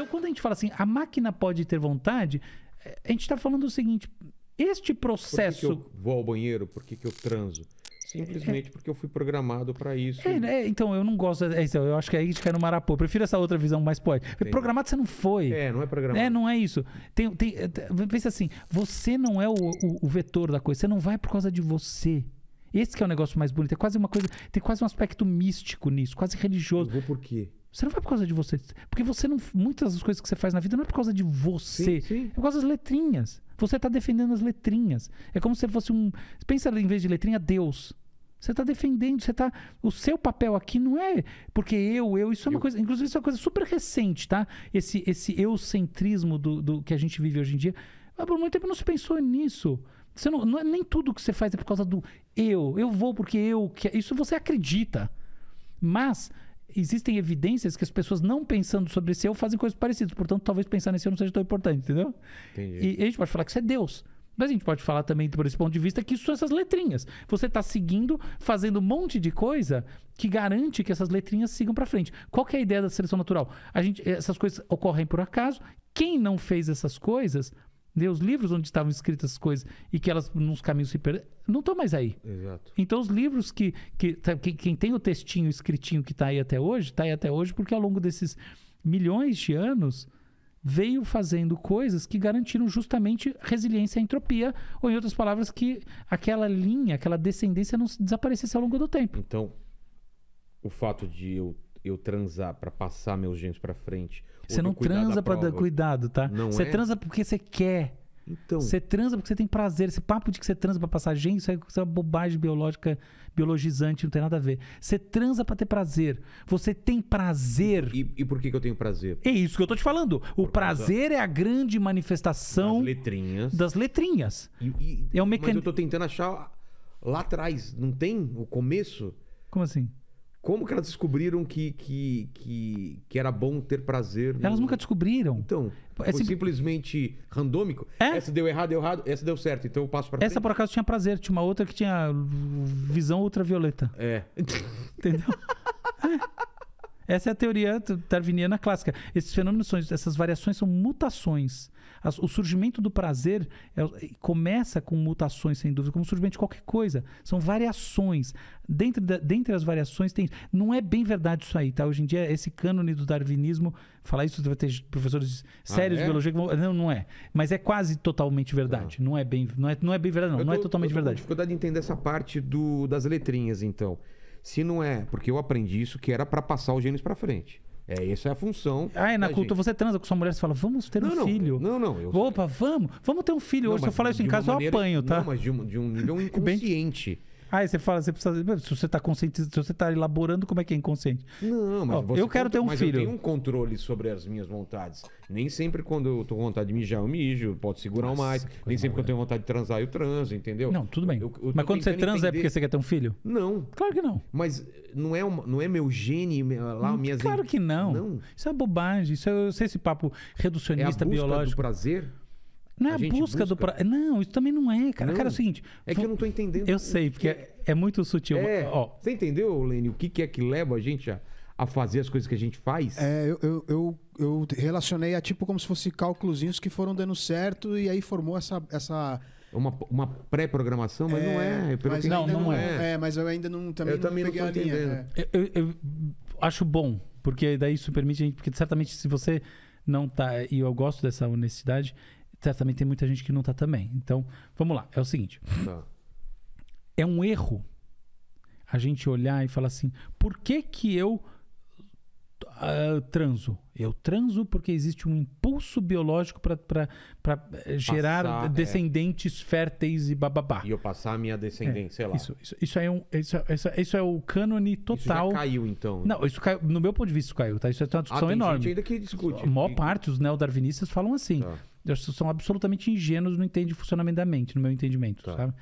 Então, quando a gente fala assim, a máquina pode ter vontade, eh, a gente está falando o seguinte: este processo. Por que, que eu vou ao banheiro? Por que, que eu transo? Simplesmente é. porque eu fui programado para isso. É, é, então, eu não gosto. É, então, eu acho que aí a gente cai no marapô. prefiro essa outra visão mais poética. Programado você não foi. É, não é programado. É, não é isso. Tem, tem, eh, pensa assim: você não é o, o, o vetor da coisa. Você não vai por causa de você. Esse é o negócio mais bonito. É quase uma coisa. Tem quase um aspecto místico nisso, quase religioso. Eu vou por quê? Você não vai por causa de você. Porque você não. Muitas das coisas que você faz na vida não é por causa de você. Sim, sim. É por causa das letrinhas. Você está defendendo as letrinhas. É como se fosse um. Pensa em vez de letrinha, Deus. Você está defendendo, você tá. O seu papel aqui não é porque eu, eu, isso é uma eu. coisa. Inclusive, isso é uma coisa super recente, tá? Esse, esse eucentrismo do, do que a gente vive hoje em dia. Mas por muito tempo não se pensou nisso. Você não, não é, nem tudo que você faz é por causa do eu. Eu vou porque eu. Que, isso você acredita. Mas existem evidências que as pessoas não pensando sobre si eu fazem coisas parecidas. Portanto, talvez pensar nesse eu não seja tão importante, entendeu? Entendi. E a gente pode falar que isso é Deus. Mas a gente pode falar também, por esse ponto de vista, que isso são essas letrinhas. Você está seguindo, fazendo um monte de coisa que garante que essas letrinhas sigam para frente. Qual é a ideia da seleção natural? A gente, essas coisas ocorrem por acaso. Quem não fez essas coisas Dê os livros onde estavam escritas as coisas e que elas nos caminhos se perderam. Não estão mais aí. Exato. Então, os livros que, que, tá, que, Quem tem o textinho escritinho que está aí até hoje, está aí até hoje porque ao longo desses milhões de anos veio fazendo coisas que garantiram justamente resiliência à entropia, ou em outras palavras, que aquela linha, aquela descendência não desaparecesse ao longo do tempo. Então, o fato de eu eu transar para passar meus genes para frente. Você não transa para dar cuidado, tá? Não você é? transa porque você quer. Então. Você transa porque você tem prazer. Esse papo de que você transa para passar genes é, isso é uma bobagem biológica, biologizante, não tem nada a ver. Você transa para ter prazer. Você tem prazer. E, e por que, que, eu tenho prazer? É isso que eu tô te falando. O por prazer é a grande manifestação. Das letrinhas. Das letrinhas. E, e, é o mecan... Mas eu tô tentando achar lá atrás. Não tem o começo? Como assim? Como que elas descobriram que, que, que, que era bom ter prazer? Elas no... nunca descobriram. Então, é foi sim... simplesmente randômico. É? Essa deu errado, deu errado. Essa deu certo, então eu passo pra Essa, frente. por acaso, tinha prazer. Tinha uma outra que tinha visão ultravioleta. É. Entendeu? Essa é a teoria darwiniana clássica. Esses fenômenos, são, essas variações são mutações. As, o surgimento do prazer é, começa com mutações, sem dúvida, como o surgimento de qualquer coisa. São variações. Dentre, da, dentre as variações tem... Não é bem verdade isso aí, tá? Hoje em dia, esse cânone do darwinismo... Falar isso, vai ter professores ah, sérios ah, é? de biologia que vão... Não, não é. Mas é quase totalmente verdade. Ah. Não, é bem, não, é, não é bem verdade, não. Tô, não é totalmente verdade. dificuldade de entender essa parte do, das letrinhas, então se não é, porque eu aprendi isso que era para passar os genes para frente. É, essa é a função. Ah, na cultura. Então gente. Você transa com sua mulher e fala, vamos ter não, um não, filho. Não, não. Eu... Opa, vamos. Vamos ter um filho não, hoje. Se eu falar isso em casa, maneira, eu apanho, tá? Não, mas de um, de um nível inconsciente. Bem... Aí você fala, você precisa. Se você está consciente, se você está elaborando, como é que é inconsciente? Não, mas Ó, eu quero ter um mas filho. Eu tenho um controle sobre as minhas vontades. Nem sempre quando eu estou com vontade de mijar, eu mijo, posso segurar Nossa, mais. Nem sempre quando eu tenho vontade de transar, eu transo, entendeu? Não, tudo bem. Eu, eu mas quando você transa é entender... é porque você quer ter um filho? Não. Claro que não. Mas não é, uma, não é meu gene lá, hum, minhas. Claro que não. não. Isso é bobagem. Isso é, eu sei esse papo reducionista é a busca biológico. Do prazer? Não é a, a busca, busca, do Não, isso também não é, cara. Não, cara, é o seguinte. É que eu não tô entendendo. Eu sei, porque é, é muito sutil. É. Ó. Você entendeu, Lenny o que, é que leva a gente a, a fazer as coisas que a gente faz? É, eu, eu, eu, eu relacionei a tipo como se fosse cálculos que foram dando certo e aí formou essa. essa... É uma, uma pré-programação, mas é, não é. Pelo mas não, não, não é. é. é. mas eu ainda não também, eu não também não tô entendendo. Linha, é. eu, eu, eu acho bom, porque daí isso permite a gente. Porque certamente se você não tá. E eu gosto dessa honestidade certamente tá, tem muita gente que não está também. Então, vamos lá. É o seguinte. Tá. É um erro a gente olhar e falar assim, por que que eu uh, transo? Eu transo porque existe um impulso biológico para eh, gerar é. descendentes é. férteis e bababá. E eu passar a minha descendência, é, sei lá. Isso, isso, isso, é um, isso, isso, isso é o cânone total. Isso já caiu, então. Não, isso caiu, no meu ponto de vista, isso caiu, tá? Isso é uma discussão ah, tem enorme. Gente ainda que discute. A maior parte, os neodarwinistas falam assim. Tá. Elas são absolutamente ingênuos, não entendem o funcionamento da mente, no meu entendimento, tá. sabe?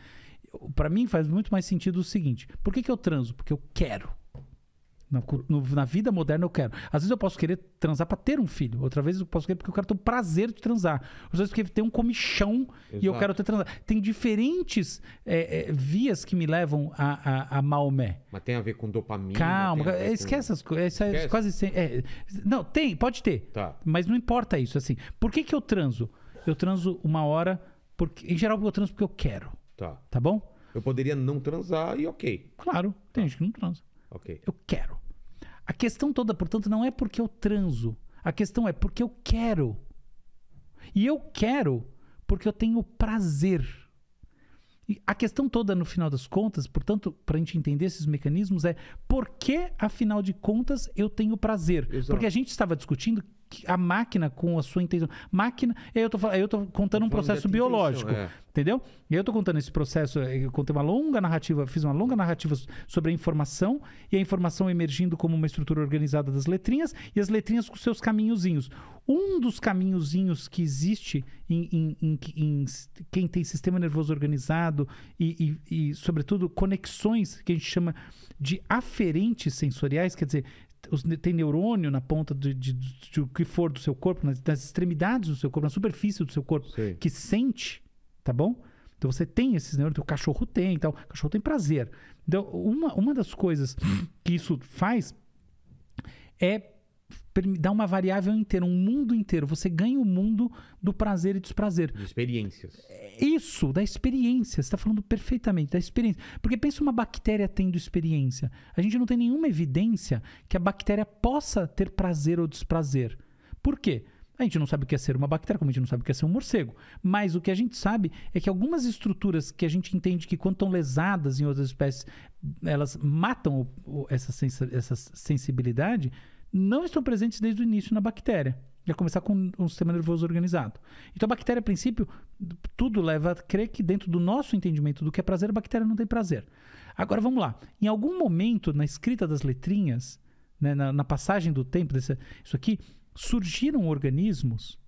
Para mim faz muito mais sentido o seguinte: por que, que eu transo? Porque eu quero. Na, no, na vida moderna eu quero. Às vezes eu posso querer transar para ter um filho. Outra vez eu posso querer porque eu quero ter o prazer de transar. Às vezes porque tem um comichão Exato. e eu quero ter transar. Tem diferentes é, é, vias que me levam a, a, a, Maomé. Mas tem a ver com dopamina. Calma, esquece essas coisas. É quase sem, é, não, tem, pode ter. Tá. Mas não importa isso. assim Por que, que eu transo? Eu transo uma hora. Porque, em geral, eu transo porque eu quero. Tá. Tá bom? Eu poderia não transar e ok. Claro, tem tá. gente que não transa. Okay. Eu quero. A questão toda, portanto, não é porque eu transo. A questão é porque eu quero. E eu quero porque eu tenho prazer. E a questão toda, no final das contas, portanto, para a gente entender esses mecanismos, é por que, afinal de contas, eu tenho prazer? Exato. Porque a gente estava discutindo a máquina com a sua intenção. Máquina, eu tô, eu tô contando um processo biológico, é. entendeu? E eu tô contando esse processo, eh, eu contei uma longa narrativa, fiz uma longa narrativa sobre a informação e a informação emergindo como uma estrutura organizada das letrinhas e as letrinhas com seus caminhozinhos. Um dos caminhozinhos que existe em, em, em, em quem tem sistema nervoso organizado e, e, e, sobretudo, conexões que a gente chama de aferentes sensoriais, quer dizer, os, tem neurônio na ponta de, de, de, de, que for do seu corpo, nas, nas, extremidades do seu corpo, na superfície do seu corpo, Sim. que sente, tá bom? Então você tem esses neurônios, o cachorro tem e tal. O cachorro tem prazer. Então, uma, uma das coisas que isso faz é dá uma variável inteira, um mundo inteiro. Você ganha o mundo do prazer e desprazer. De experiências. É, isso, da experiência. Você está falando perfeitamente, da experiência. Porque pensa uma bactéria tendo experiência. A gente não tem nenhuma evidência que a bactéria possa ter prazer ou desprazer. Por quê? A gente não sabe o que é ser uma bactéria, como a gente não sabe o que é ser um morcego. Mas o que a gente sabe é que algumas estruturas que a gente entende que, quando estão lesadas em outras espécies, elas matam essa, sens essa sensibilidade não estão presentes desde o início na bactéria. Ia começar com um sistema nervoso organizado. Então, a bactéria, a princípio, tudo leva a crer que, dentro do nosso entendimento do que é prazer, a bactéria não tem prazer. Agora, vamos lá. Em algum momento, na escrita das letrinhas, né, na, na, passagem do tempo, desse, isso aqui, surgiram organismos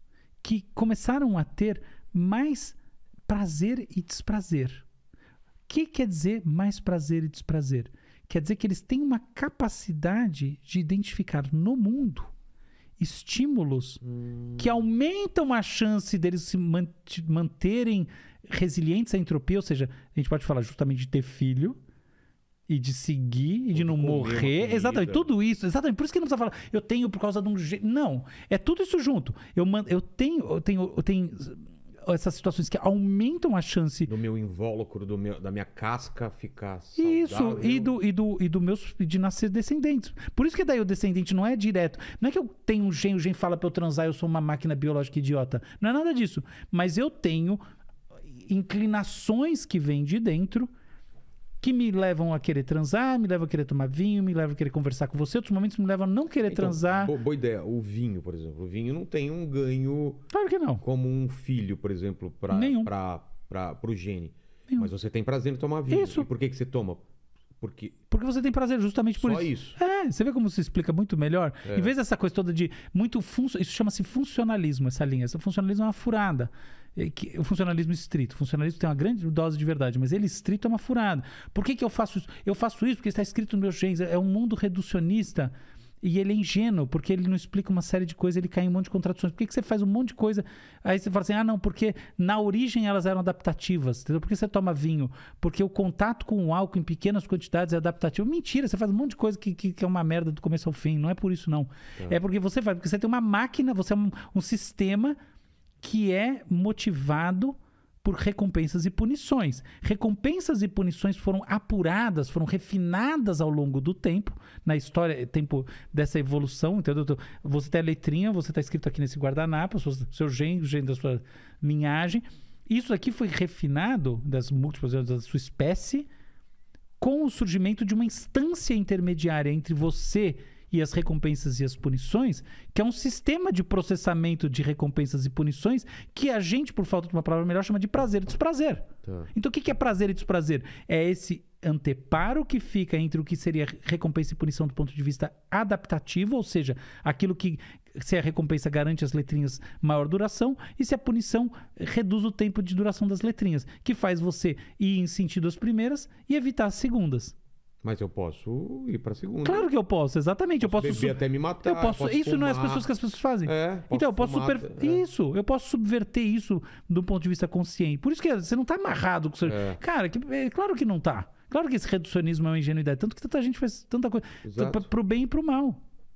que começaram a ter mais prazer e desprazer. O que quer dizer mais prazer e desprazer? Quer dizer que eles têm uma capacidade de identificar no mundo estímulos hum. que aumentam a chance deles se mant manterem resilientes à entropia, ou seja, a gente pode falar justamente de ter filho e de seguir e de não morrer. Exatamente, tudo isso. Exatamente. Por isso que não precisa falar, eu tenho por causa de um jeito. Não, é tudo isso junto. Eu, eu tenho, eu tenho, eu tenho essas situações que aumentam a chance. Do meu invólucro, do meu, da minha casca ficar. Saudável. Isso, e do, e do, e do meus de nascer descendentes. Por isso que daí o descendente não é direto. Não é que eu tenho um gene, o gene fala pra eu transar, eu sou uma máquina biológica idiota. Não é nada disso. Mas eu tenho inclinações que vêm de dentro que me levam a querer transar, me levam a querer tomar vinho, me levam a querer conversar com você. Outros momentos me levam a não querer então, transar. Boa ideia. O vinho, por exemplo. O vinho não tem um ganho. Claro que não. Como um filho, por exemplo, para o gene. Nenhum. Mas você tem prazer em tomar vinho. Isso. E por que, que você toma? Porque... Porque você tem prazer justamente por Só isso. isso. É, você vê como se explica muito melhor. É. Em vez dessa coisa toda de muito fun... isso chama-se funcionalismo essa linha. Esse funcionalismo é uma furada. É o funcionalismo estrito. O funcionalismo tem uma grande dose de verdade, mas ele estrito é uma furada. Por que, que eu faço isso? Eu faço isso porque está escrito nos meus genes. É um mundo reducionista e ele é ingênuo, porque ele não explica uma série de coisas, ele cai em um monte de contradições. Por que, que você faz um monte de coisa? Aí você fala assim: ah, não, porque na origem elas eram adaptativas. Entendeu? Por que você toma vinho? Porque o contato com o álcool em pequenas quantidades é adaptativo. Mentira, você faz um monte de coisa que, que, que é uma merda do começo ao fim. Não é por isso, não. É, é porque você faz, porque você tem uma máquina, você é um, um sistema que é motivado por recompensas e punições. Recompensas e punições foram apuradas, foram refinadas ao longo do tempo, na história, eh, tempo dessa evolução, entendeu? Você tem a letrinha, você está escrito aqui nesse guardanapo, seu, seu gênero, gênero da sua linhagem. Isso aqui foi refinado das múltiplas da sua espécie com o surgimento de uma instância intermediária entre você e as recompensas e as punições, que é um sistema de processamento de recompensas e punições que a gente, por falta de uma palavra melhor, chama de prazer e desprazer. Tá. Então, o que é prazer e desprazer? É esse anteparo que fica entre o que seria recompensa e punição do ponto de vista adaptativo, ou seja, aquilo que se a recompensa garante as letrinhas maior duração e se a punição reduz o tempo de duração das letrinhas, que faz você ir em sentido as primeiras e evitar as segundas. Mas eu posso ir a segunda. Claro que eu posso, exatamente. Posso eu posso beber até me matar. Eu posso, posso isso fumar. não é as pessoas que as pessoas fazem. É, então eu posso fumar, super... é. isso, eu posso subverter isso do ponto de vista consciente. Por isso que você não tá amarrado com o seu... É. Cara, que... é claro que não tá. Claro que esse reducionismo é uma ingenuidade, tanto que tanta gente faz tanta coisa Exato. pro bem e pro mal.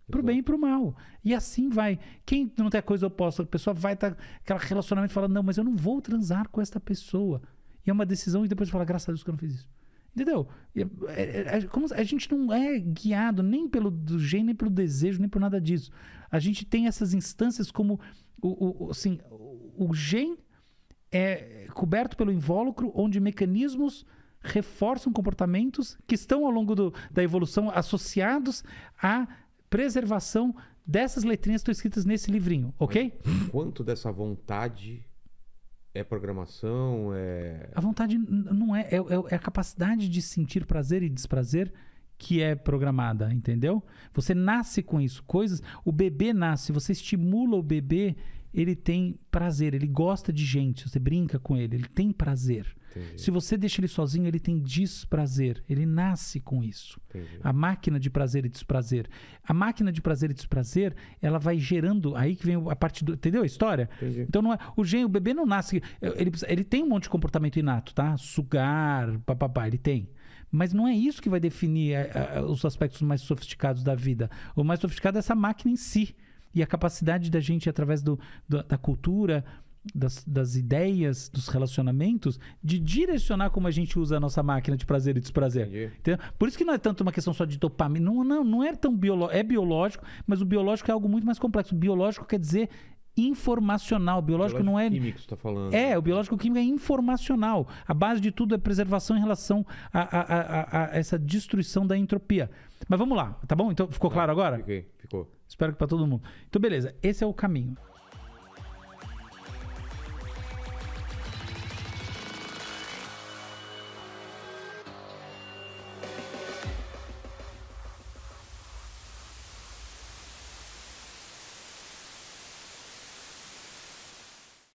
Pro Exato. bem e pro mal. E assim vai. Quem não tem a coisa oposta, a pessoa vai estar tá, aquele relacionamento falando, não, mas eu não vou transar com esta pessoa. E é uma decisão e depois fala, graças a Deus que eu não fiz isso. Entendeu? É, é, é, como a gente não é guiado nem pelo gênio, nem pelo desejo, nem por nada disso. A gente tem essas instâncias como o, o, assim, o, gen gene é coberto pelo invólucro, onde mecanismos reforçam comportamentos que estão ao longo do, da evolução associados à preservação dessas letrinhas que estão escritas nesse livrinho, ok? quanto dessa vontade é programação, é... A vontade não é, é, é, é a capacidade de sentir prazer e desprazer que é programada, entendeu? Você nasce com isso, coisas. O bebê nasce, você estimula o bebê ele tem prazer, ele gosta de gente, você brinca com ele, ele tem prazer. Entendi. Se você deixa ele sozinho, ele tem desprazer, ele nasce com isso. Entendi. A máquina de prazer e desprazer. A máquina de prazer e desprazer, ela vai gerando, aí que vem a parte do, entendeu a história? Entendi. Então não é, o gen, o bebê não nasce, ele, ele tem um monte de comportamento inato, tá? Sugar, papapá, ele tem. Mas não é isso que vai definir a, é, a, é, os aspectos mais sofisticados da vida. O mais sofisticado é essa máquina em si. E a capacidade da gente, através do, do da cultura, das, das, ideias, dos relacionamentos, de direcionar como a gente usa a nossa máquina de prazer e desprazer. Por isso que não é tanto uma questão só de dopamina. Não, não, não é tão biológico. É biológico, mas o biológico é algo muito mais complexo. O biológico quer dizer informacional. O biológico, biológico não é. químico, você está falando. É, o biológico químico é informacional. A base de tudo é preservação em relação a, a, a, a essa destruição da entropia. Mas vamos lá, tá bom? Então ficou tá, claro agora? Fiquei, ficou. Espero que para todo mundo. Então, beleza, esse é o caminho.